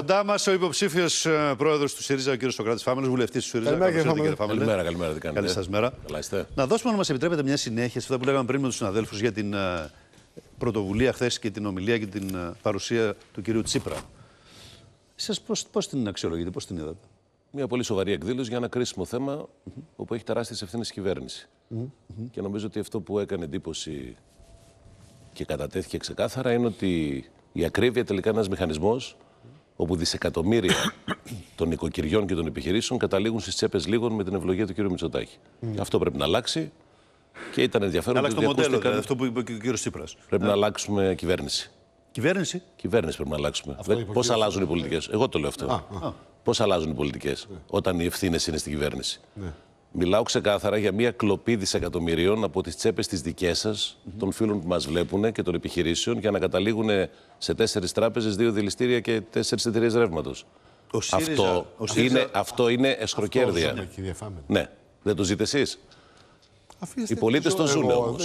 Κοντά μας ο υποψήφιος ε, πρόεδρος του ΣΥΡΙΖΑ, ο κ. Σοκράτης Φάμελος, βουλευτής του ΣΥΡΙΖΑ. Καλημέρα, κύριε Φάμελο. Καλημέρα, καλημέρα. Καλή σας μέρα. Καλά Να δώσουμε, να μας επιτρέπετε, μια συνέχεια σε αυτά που λέγαμε πριν με τους συναδέλφους για την ε, πρωτοβουλία χθες και την ομιλία και την ε, παρουσία του κ. Τσίπρα. Σα πώ την αξιολογείτε, πώς την είδατε. Μια πολύ σοβαρή εκδήλωση για ένα κρίσιμο θέμα mm -hmm. όπου έχει τεράστιες ευθύνες η κυβέρνηση. Mm -hmm. Και νομίζω ότι αυτό που έκανε εντύπωση και κατατέθηκε ξεκάθαρα είναι ότι η ακρίβεια τελικά ένας μηχανισμός όπου δισεκατομμύρια των οικοκυριών και των επιχειρήσεων καταλήγουν στις τσέπες λίγων με την ευλογία του κ. Μητσοτάκη. Αυτό πρέπει να αλλάξει. Και ήταν ενδιαφέρον. Αλλάξει το μοντέλο, δηλαδή, αυτό που είπε και ο κ. Τσίπρας. Πρέπει ναι. να αλλάξουμε κυβέρνηση. Κυβέρνηση. Κυβέρνηση πρέπει να αλλάξουμε. Πώ αλλάζουν οι πολιτικές. Εγώ το λέω αυτό. Πώς αλλάζουν οι πολιτικές ναι. όταν οι ευθύνες είναι στην κυβέρνηση. Ναι. Μιλάω ξεκάθαρα για μια κλοπή δισεκατομμυρίων από τις τσέπες τη δικές σας, mm -hmm. των φίλων που μας βλέπουν και των επιχειρήσεων, για να καταλήγουν σε τέσσερις τράπεζες, δύο δηληστήρια και τέσσερις εταιρείες ρεύματος. Αυτό, είναι, αυτό είναι εσχροκέρδια. ναι, δεν το ζείτε εσείς. Οι πολίτες το ζουν όμω.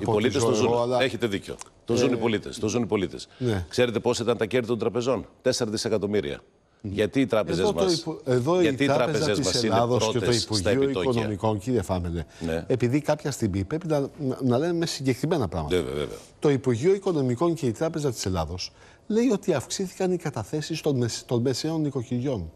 οι πολίτες το ζουν. Αλλά... Έχετε δίκιο. Το ζουν οι ε, πολίτες. Ναι. Ξέρετε πώς ήταν τα κέρδη των τραπεζών. Τέσσερα δισεκατομμύρια. Mm. Γιατί οι τράπεζες μα. Εδώ η τράπεζα τη Ελλάδος και το Υπουργείο Οικονομικών, κύριε Φάμελε. Ναι. Επειδή κάποια στιγμή πρέπει να, να λέμε συγκεκριμένα πράγματα. Βέβαια, βέβαια. Το Υπουργείο Οικονομικών και η Τράπεζα της Ελλάδος λέει ότι αυξήθηκαν οι καταθέσεις των, των μεσαίων νοικοκυριών.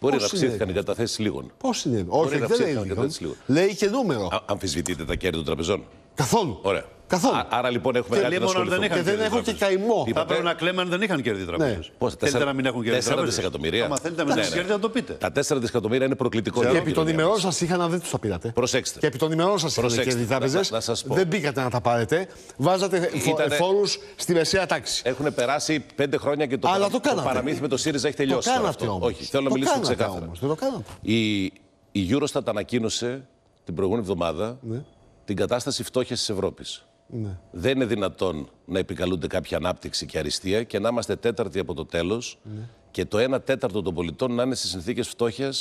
Μπορεί να αυξήθηκαν οι καταθέσεις λίγων. Πώς είναι, Όχι, δεν λέει λίγων. Λέει και νούμερο. αμφισβητείτε τα κέρδη των τραπεζών. Καθόλου. Ωραία. Καθόλου. Ά, άρα λοιπόν έχουμε και κάτι να σχοληθούμε. Δεν και δεν και καημό. Θα πρέπει να κλαίμε αν δεν είχαν κέρδη τράπεζε. Ναι. Πώς, θέλετε τέσσερα... να μην έχουν κέρδη τράπεζες. 4 δισεκατομμύρια. Άμα θέλετε να μην έχουν κέρδη, να το πείτε. Τα τέσσερα δισεκατομμύρια είναι προκλητικό. Και επί των ημερών σας είχαν, να δεν τους τα πήρατε. Προσέξτε. Και επί των ημερών σας είχαν κέρδη τράπεζε. Δεν μπήκατε να τα πάρετε. Βάζατε ε, φόρους στη μεσαία τάξη. Έχουν περάσει πέντε χρόνια και το παραμύθι με το ΣΥΡΙΖΑ έχει τελειώσει. Το κάνατε όμως. Όχι, θέλω να μιλήσω ξεκάθαρα. Η Eurostat ανακοίνωσε την προηγούμενη εβδομάδα ναι την κατάσταση φτώχειας της Ευρώπης. Ναι. Δεν είναι δυνατόν να επικαλούνται κάποια ανάπτυξη και αριστεία και να είμαστε τέταρτοι από το τέλος ναι. και το ένα τέταρτο των πολιτών να είναι σε συνθήκες φτώχειας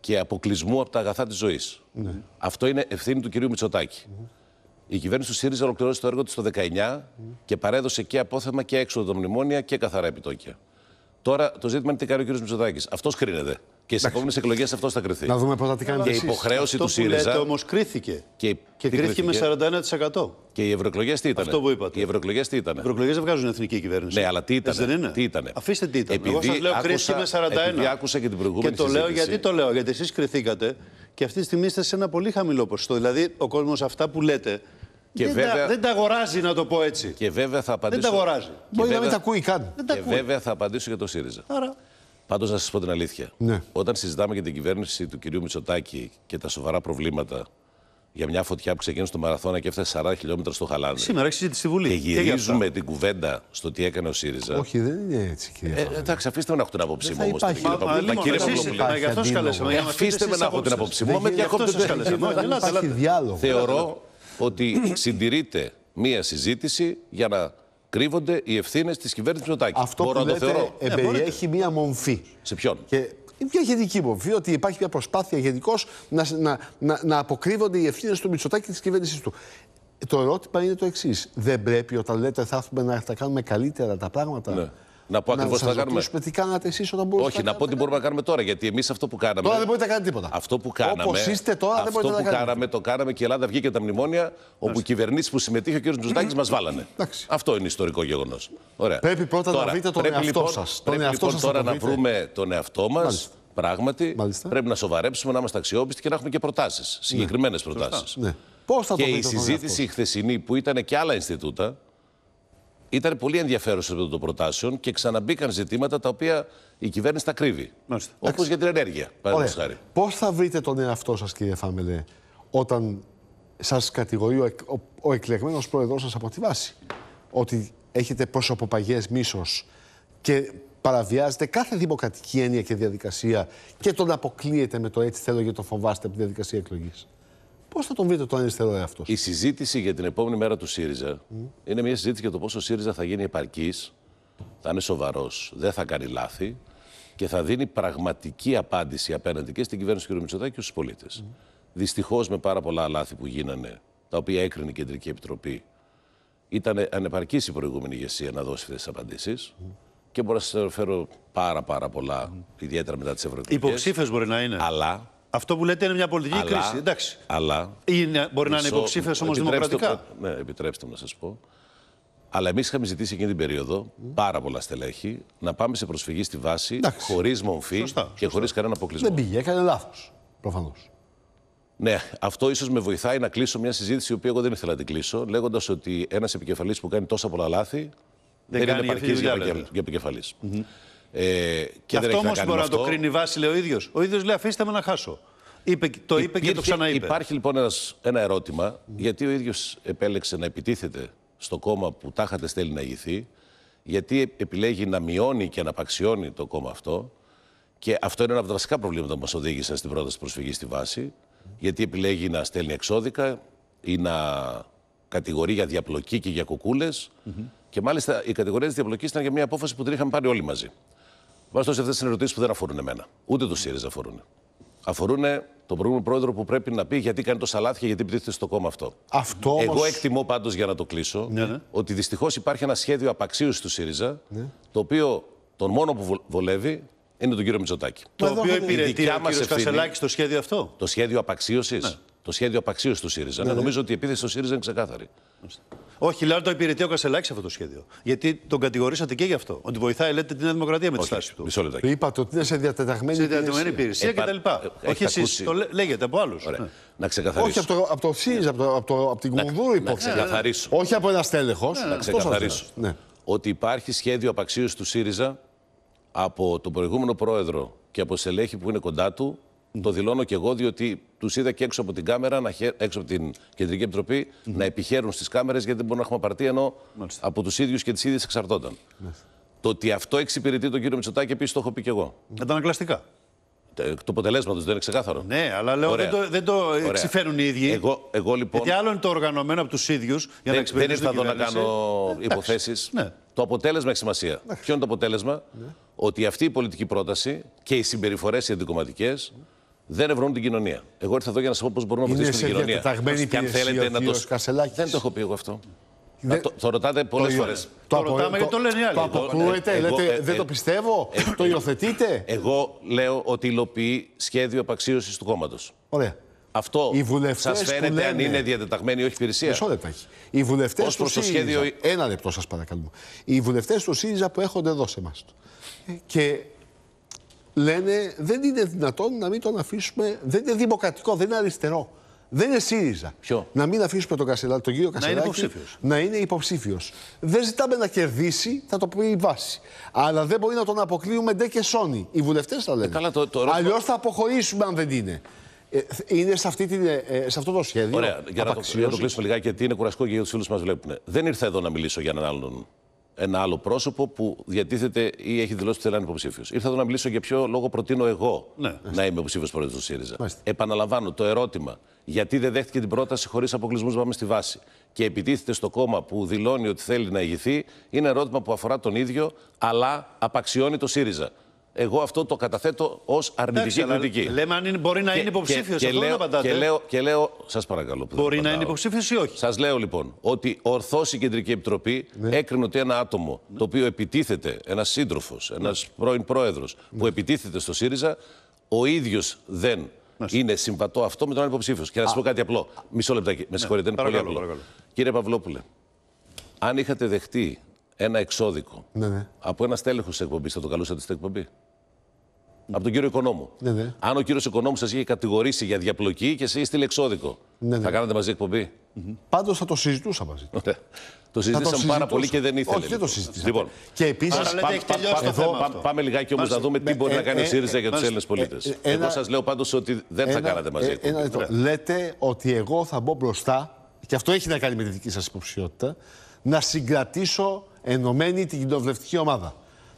και αποκλεισμού από τα αγαθά της ζωής. Ναι. Αυτό είναι ευθύνη του κυρίου Μητσοτάκη. Ναι. Η κυβέρνηση του ΣΥΡΙΖΑ ολοκληρώσε το έργο της το 19 και παρέδωσε και απόθεμα και έξοδο μνημόνια και καθαρά επιτόκια. Τώρα το ζήτημα είναι τι κάνει ο κ. Μητσοτάκης. Αυτός κρίνεται. Και στις επόμενες εκλογές αυτός θα κρυθεί. Να δούμε πώς θα τι κάνει. Και η υποχρέωση του ΣΥΡΙΖΑ. όμως κρίθηκε. Και, και κρίθηκε με 41%. Και οι ευρωεκλογές τι ήταν. Αυτό που είπατε. Οι ευρωεκλογές τι ήταν. Οι ευρωεκλογές δεν βγάζουν εθνική κυβέρνηση. Ναι, αλλά τι ήταν. Τι ήτανε. Αφήστε τι ήταν. Επειδή Εγώ σας λέω κρίθηκε με 41%. Επειδή άκουσα και την προηγούμενη Και το λέω γιατί το λέω. Γιατί εσείς κριθήκατε και αυτή τη στιγμή είστε σε ένα πολύ χαμηλό ποσοστό. Δηλαδή ο κόσμος αυτά που λέτε και δεν, βέβαια... τα, δεν τα αγοράζει, να το πω έτσι. Και βέβαια θα απαντήσω. Δεν τα αγοράζει. Μπορεί βέβαια... να μην τα ακούει καν. τα ακούει. και βέβαια θα απαντήσω για το ΣΥΡΙΖΑ. Άρα... Πάντως, να σας πω την αλήθεια. Ναι. Όταν συζητάμε για την κυβέρνηση του κυρίου Μητσοτάκη και τα σοβαρά προβλήματα για μια φωτιά που ξεκίνησε στο Μαραθώνα και έφτασε 40 χιλιόμετρα στο Χαλάνδη. Σήμερα έχεις συζητήσει στη Βουλή. Και γυρίζουμε την κουβέντα στο τι έκανε ο ΣΥΡΙΖΑ. Όχι, δεν είναι έτσι, κύριε ε, Εντάξει, αφήστε με να έχω την άποψή μου όμω. Κύριε Παπαδόπουλο, αφήστε με να έχω την άποψή μου. Με διακόπτω. Θεωρώ ότι συντηρείται μία συζήτηση για να κρύβονται οι ευθύνες της κυβέρνησης Μητσοτάκη. Αυτό Μπορώ που να λέτε, το θεωρώ. Εμπεριέχει ναι, μία μορφή. Σε ποιον. Και μια γενική μορφή ότι υπάρχει μια προσπάθεια γενικώς να, να, να, να αποκρύβονται οι ευθύνες του Μητσοτάκη και της κυβέρνηση του. Το ερώτημα είναι το εξής. Δεν πρέπει όταν λέτε θα έρθουμε να τα κάνουμε καλύτερα τα πράγματα. Ναι. Να πω ακριβώ τι θα κάνουμε. Να τι κάνατε εσείς όταν μπορούσατε. Όχι, να, πω τι μπορούμε να κάνουμε τώρα. Γιατί εμείς αυτό που κάναμε. Τώρα δεν μπορείτε να κάνετε τίποτα. Αυτό που κάναμε. Όπως είστε τώρα δεν μπορείτε να κάνετε. Αυτό που κάναμε, το κάναμε και η Ελλάδα βγήκε τα μνημόνια όπου οι κυβερνήσεις που συμμετείχε ο κ. Τζουντάκη μας βάλανε. Αυτό είναι ιστορικό γεγονός. Πρέπει πρώτα να βρείτε τον εαυτό λοιπόν- σας. Πρέπει λοιπόν τώρα να βρούμε τον εαυτό μας. Πράγματι, Μάλιστα. πρέπει να σοβαρέψουμε, να είμαστε αξιόπιστοι και να έχουμε και προτάσεις. Συγκεκριμένε ναι. προτάσεις. Ναι. Πώς θα το Και η συζήτηση χθεσινή που ήταν και άλλα Ινστιτούτα, ήταν πολύ σε με των προτάσεων και ξαναμπήκαν ζητήματα τα οποία η κυβέρνηση τα κρύβει. Όπω για την ενέργεια, παραδείγματος χάρη. Πώς θα βρείτε τον εαυτό σας, κύριε Φάμελε, όταν σας κατηγορεί ο, ο, ο εκλεγμένος πρόεδρός σας από τη βάση ότι έχετε προσωποπαγές μίσος και παραβιάζετε κάθε δημοκρατική έννοια και διαδικασία και τον αποκλείεται με το έτσι θέλω γιατί το φοβάστε από τη διαδικασία εκλογής. Πώς θα τον βρείτε το αριστερό εαυτός. Η συζήτηση για την επόμενη μέρα του ΣΥΡΙΖΑ είναι μια συζήτηση για το πόσο ο ΣΥΡΙΖΑ θα γίνει επαρκής, θα είναι σοβαρός, δεν θα κάνει λάθη και θα δίνει πραγματική απάντηση απέναντι και στην κυβέρνηση του κ. Μητσοτάκη και στους πολίτες. Mm. Δυστυχώς με πάρα πολλά λάθη που γίνανε, τα οποία έκρινε η Κεντρική Επιτροπή, ήταν ανεπαρκής η προηγούμενη ηγεσία να δώσει αυτές τις απαντήσεις. Και μπορώ να σας αναφέρω πάρα, πάρα πολλά, ιδιαίτερα μετά τις ευρωεκλογές. Υποψήφιος μπορεί να είναι. Αλλά αυτό που λέτε είναι μια πολιτική αλλά, κρίση. Εντάξει. Αλλά. Είναι, μπορεί μισό, να είναι υποψήφιος όμως δημοκρατικά. Ναι, επιτρέψτε μου να σας πω. Αλλά εμείς είχαμε ζητήσει εκείνη την περίοδο mm. πάρα πολλά στελέχη να πάμε σε προσφυγή στη βάση χωρί μομφή σωστά, και χωρί κανένα αποκλεισμό. Δεν πήγε, έκανε λάθος. Προφανώς. Ναι, αυτό ίσως με βοηθάει να κλείσω μια συζήτηση η οποία εγώ δεν ήθελα να την κλείσω, λέγοντας ότι ένας επικεφαλής που κάνει τόσα πολλά λάθη δεν, δεν είναι επαρκής για, για επικεφαλής. Ε, και αυτό όμω μπορεί να το κρίνει Βάση λέει ο ίδιος. Ο ίδιος λέει: Αφήστε με να χάσω. Είπε, το είπε Υπήρχε, και το ξαναείπε. Υπάρχει λοιπόν ένας ερώτημα, γιατί ο ίδιος επέλεξε να επιτίθεται στο κόμμα που τάχατε θέλει να ηγηθεί, γιατί ε- επιλέγει να μειώνει και να απαξιώνει το κόμμα αυτό. Και αυτό είναι ένα από τα βασικά προβλήματα που μας οδήγησαν στην πρόταση προσφυγής στη βάση. Γιατί επιλέγει να στέλνει εξώδικα ή να κατηγορεί για διαπλοκή και για κουκούλες. Και μάλιστα η κατηγορία τη διαπλοκής ήταν για μια απόφαση που την είχαμε πάρει όλοι μαζί σε αυτές τις ερωτήσεις που δεν αφορούν εμένα. Ούτε του ΣΥΡΙΖΑ αφορούν. Αφορούν τον προηγούμενο πρόεδρο που πρέπει να πει γιατί κάνει το σαλάθι και γιατί πτήθεται στο κόμμα αυτό. αυτό Εγώ εκτιμώ πάντως για να το κλείσω ναι, ναι. ότι δυστυχώς υπάρχει ένα σχέδιο απαξίωσης του ΣΥΡΙΖΑ ναι. το οποίο τον μόνο που βολεύει είναι τον κύριο Μητσοτάκη. Το, οποίο υπηρετεί ο κύριο Κασελάκης το σχέδιο αυτό. Το σχέδιο απαξίωσης. Το σχέδιο απαξίωσης του ΣΥΡΙΖΑ. Ναι, νομίζω ότι η επίθεση στο ΣΥΡΙΖΑ είναι ξεκάθαρη. Όχι, λέω το υπηρετεί ο Κασελάκης αυτό το σχέδιο. Γιατί τον κατηγορήσατε και γι' αυτό. Ότι βοηθάει, λέτε, την Δημοκρατία με τη στάση του. Μισό λεπτό. Είπατε ότι είναι σε διατεταγμένη υπηρεσία. Σε διατεταγμένη υπηρεσία και κτλ. Ε, Όχι εσείς. Το λέγεται από άλλους. Ναι. Να ξεκαθαρίσω. Όχι από το ΣΥΡΙΖΑ, από, από, το, από την Κουμουνδούρου υπόθεση. Να ξεκαθαρίσω. Όχι από ένα στέλεχος. Ναι, ναι. Να ξεκαθαρίσω. Ότι υπάρχει σχέδιο απαξίωσης του ΣΥΡΙΖΑ από τον προηγούμενο πρόεδρο και από στελέχη που είναι κοντά του το δηλώνω και εγώ, διότι τους είδα και έξω από την κάμερα, να χε... έξω από την Κεντρική Επιτροπή, mm να επιχαίρουν στις κάμερες γιατί δεν μπορούν να έχουμε απαρτία, ενώ Μάλιστα. από τους ίδιους και τις ίδιες εξαρτώνταν. Το ότι αυτό εξυπηρετεί τον κύριο Μητσοτάκη, επίσης το έχω πει και εγώ. Αντανακλαστικά. Ε, του δεν είναι ξεκάθαρο. Ναι, αλλά λέω Ωραία. δεν το, δεν το εξηφέρουν οι ίδιοι. Εγώ, εγώ λοιπόν. Γιατί άλλο είναι το οργανωμένο από τους ίδιους για δεν, να εξυπηρετήσουν. Δεν ήρθα εδώ να κάνω υποθέσεις. Ναι. Το αποτέλεσμα έχει σημασία. Ναι. Ποιο είναι το αποτέλεσμα, ναι. ότι αυτή η πολιτική πρόταση και οι συμπεριφορές οι αντικομματικές δεν ευρώνουν την κοινωνία. Εγώ ήρθα εδώ για να σας πω πώς μπορούμε να βοηθήσουμε την κοινωνία. Και αν θέλετε να το. Δεν το έχω πει εγώ αυτό. Να, το, το ρωτάτε πολλέ φορές. Το, ρωτάμε το λένε Το λέτε δεν το ε, πιστεύω, ε, το ε, υιοθετείτε. Εγώ λέω ότι υλοποιεί σχέδιο απαξίωσης του κόμματος. Ωραία. Αυτό σα φαίνεται αν είναι διατεταγμένη ή όχι υπηρεσία. Μισό έχει. Οι βουλευτές του το Ένα λεπτό, σας παρακαλώ. Οι βουλευτές του ΣΥΡΙΖΑ που έχονται εδώ σε εμάς. Και λένε δεν είναι δυνατόν να μην τον αφήσουμε. Δεν είναι δημοκρατικό, δεν είναι αριστερό. Δεν είναι ΣΥΡΙΖΑ. Ποιο? Να μην αφήσουμε τον, Κασελά, τον κύριο Κασελάκη να είναι υποψήφιος. υποψήφιος. Δεν ζητάμε να κερδίσει, θα το πει η βάση. Αλλά δεν μπορεί να τον αποκλείουμε ντε και σόνι. Οι βουλευτές θα λένε. Ε, το, Αλλιώς θα αποχωρήσουμε αν δεν είναι. Ε, είναι σε, αυτή την, ε, ε, σε αυτό το σχέδιο. Ωραία, για να, το, το κλείσουμε λιγάκι, γιατί είναι κουραστικό και για τους φίλους μας βλέπουν. Δεν ήρθα εδώ να μιλήσω για έναν άλλον ένα άλλο πρόσωπο που διατίθεται ή έχει δηλώσει ότι θέλει να είναι υποψήφιος. Ήρθα εδώ να μιλήσω για ποιο λόγο προτείνω εγώ ναι. να είμαι υποψήφιος πρόεδρος του ΣΥΡΙΖΑ. Επαναλαμβάνω το ερώτημα. Γιατί δεν δέχτηκε την πρόταση χωρίς αποκλεισμούς να πάμε στη βάση και επιτίθεται στο κόμμα που δηλώνει ότι θέλει να ηγηθεί, είναι ερώτημα που αφορά τον ίδιο, αλλά απαξιώνει το ΣΥΡΙΖΑ εγώ αυτό το καταθέτω ως αρνητική Εντάξει, κριτική. Λέμε αν μπορεί να και, είναι υποψήφιος. Και, και, και λέω, και λέω σας παρακαλώ. Που μπορεί να είναι υποψήφιος ή όχι. Σας λέω λοιπόν ότι ορθώς η Κεντρική Επιτροπή ναι. έκρινε ότι ένα άτομο το οποίο επιτίθεται, ένας σύντροφος, ένας ναι. πρώην πρόεδρος που ναι. επιτίθεται στο ΣΥΡΙΖΑ, ο ίδιος δεν ναι. είναι συμβατό αυτό με τον υποψήφιος. Και να σας πω κάτι απλό. Μισό λεπτάκι, με ναι. συγχωρείτε, είναι πολύ απλό. Κύριε Παυλόπουλε, αν είχατε δεχτεί ένα εξώδικο από ένα στέλεχος της εκπομπής, θα το καλούσατε στην εκπομπή από τον κύριο Οικονόμου. Ναι, ναι. Αν ο κύριος Οικονόμου σας είχε κατηγορήσει για διαπλοκή και σε στείλει εξώδικο, ναι, ναι. θα κάνατε μαζί εκπομπή. Mm -hmm. Πάντως θα το συζητούσα μαζί. Ναι. Το συζητήσαμε πάρα πολύ και δεν ήθελε. Όχι, δεν το συζητήσαμε. Λοιπόν, και επίσης. Πάμε, πάμε, πάμε, πάμε λιγάκι όμως να δούμε τι ναι, μπορεί να ε, κάνει η ε, ΣΥΡΙΖΑ για τους Έλληνες πολίτες. Ε, εγώ σας λέω πάντως ότι δεν θα κάνατε μαζί εκπομπή. Ναι. Λέτε ότι εγώ θα μπω μπροστά, και αυτό έχει να κάνει με τη δική σας υποψηφιότητα, να συγκρατήσω ενωμένη την κοινοβουλευτική ομάδα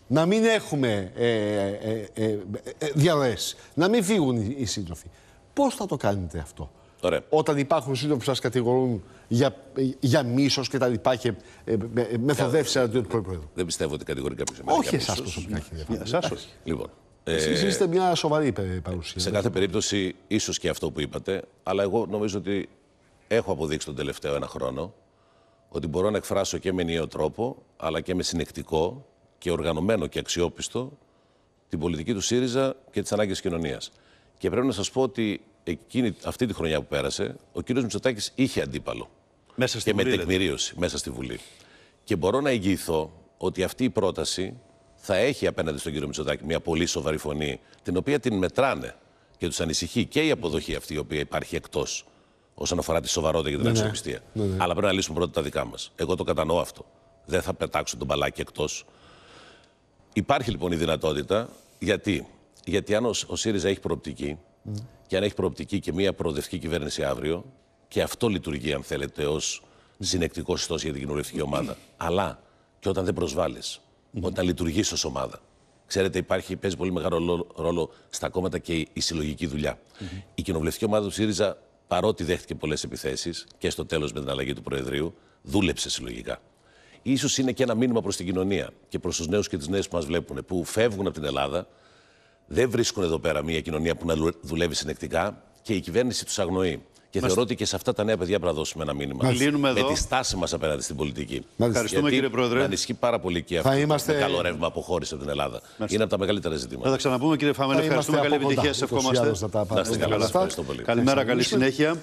να μην έχουμε ε ε, ε, ε, ε διαρροές, να μην φύγουν οι σύντροφοι. Πώς θα το κάνετε αυτό. Ωραία. Όταν υπάρχουν σύντροφοι που σας κατηγορούν για, για μίσος και τα λοιπά και ε, μεθοδεύσει αντίον του πρόεδρου. Δεν πιστεύω ότι κατηγορεί κάποιος εμένα. Όχι εσάς προσωπικά κύριε Εσάς όχι. Λοιπόν, Εσείς είστε μια σοβαρή παρουσία. Σε κάθε περίπτωση ίσως και αυτό που είπατε, αλλά εγώ νομίζω ότι έχω αποδείξει τον τελευταίο ένα χρόνο ότι μπορώ να εκφράσω και με νέο τρόπο, αλλά και με συνεκτικό και οργανωμένο και αξιόπιστο την πολιτική του ΣΥΡΙΖΑ και τις ανάγκες της κοινωνίας. Και πρέπει να σας πω ότι εκείνη, αυτή τη χρονιά που πέρασε, ο κ. Μητσοτάκης είχε αντίπαλο. Μέσα στη και Βουλή, με τεκμηρίωση μέσα στη Βουλή. Και μπορώ να εγγυηθώ ότι αυτή η πρόταση θα έχει απέναντι στον κύριο Μητσοτάκη μια πολύ σοβαρή φωνή, την οποία την μετράνε και τους ανησυχεί και η αποδοχή αυτή η οποία υπάρχει εκτός όσον αφορά τη σοβαρότητα και την ναι, ναι. αξιοπιστία. Ναι, ναι. Αλλά πρέπει να λύσουμε πρώτα τα δικά μας. Εγώ το κατανοώ αυτό. Δεν θα πετάξω τον μπαλάκι εκτός. Υπάρχει λοιπόν η δυνατότητα. Γιατί, γιατί αν ο, ΣΥΡΙΖΑ έχει προοπτική και αν έχει προοπτική και μια προοδευτική κυβέρνηση αύριο, και αυτό λειτουργεί, αν θέλετε, ως συνεκτικό ιστός για την κοινοβουλευτική ομάδα. Αλλά και όταν δεν προσβάλλεις, mm. όταν λειτουργείς ως ομάδα. Ξέρετε, υπάρχει, παίζει πολύ μεγάλο ρόλο στα κόμματα και η συλλογική δουλειά. Η κοινοβουλευτική ομάδα του ΣΥΡΙΖΑ, παρότι δέχτηκε πολλές επιθέσεις και στο τέλος με την αλλαγή του Προεδρείου, δούλεψε συλλογικά ίσως είναι και ένα μήνυμα προς την κοινωνία και προς τους νέους και τις νέες που μας βλέπουν, που φεύγουν από την Ελλάδα, δεν βρίσκουν εδώ πέρα μια κοινωνία που να δουλεύει συνεκτικά και η κυβέρνηση τους αγνοεί. Και θεωρώ ότι και σε αυτά τα νέα παιδιά πρέπει να δώσουμε ένα μήνυμα. Μάλιστα. Με τη στάση μας απέναντι στην πολιτική. Ευχαριστούμε Γιατί κύριε Πρόεδρε. Ανισχύει πάρα πολύ και αυτό είμαστε... το καλό ρεύμα αποχώρηση από την Ελλάδα. Είναι από τα μεγαλύτερα ζητήματα. Θα τα ξαναπούμε κύριε Φάμελ. Ευχαριστούμε. Καλή επιτυχία. Σε ευχόμαστε. Καλημέρα, καλή συνέχεια.